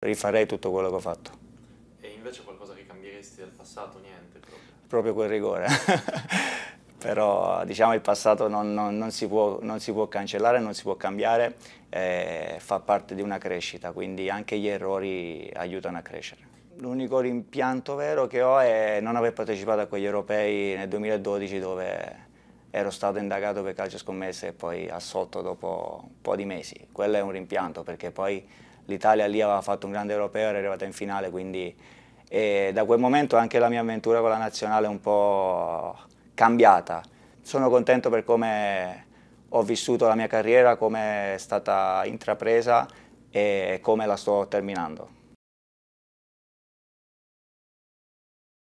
rifarei tutto quello che ho fatto. E invece qualcosa che cambieresti del passato? Niente proprio? Proprio quel rigore. Però diciamo il passato non, non, non, si può, non, si può, cancellare, non si può cambiare, eh, fa parte di una crescita, quindi anche gli errori aiutano a crescere. L'unico rimpianto vero che ho è non aver partecipato a quegli europei nel 2012 dove ero stato indagato per calcio scommesse e poi assolto dopo un po' di mesi. Quello è un rimpianto perché poi l'Italia lì aveva fatto un grande europeo, era arrivata in finale, quindi e da quel momento anche la mia avventura con la nazionale è un po' cambiata. Sono contento per come ho vissuto la mia carriera, come è stata intrapresa e come la sto terminando.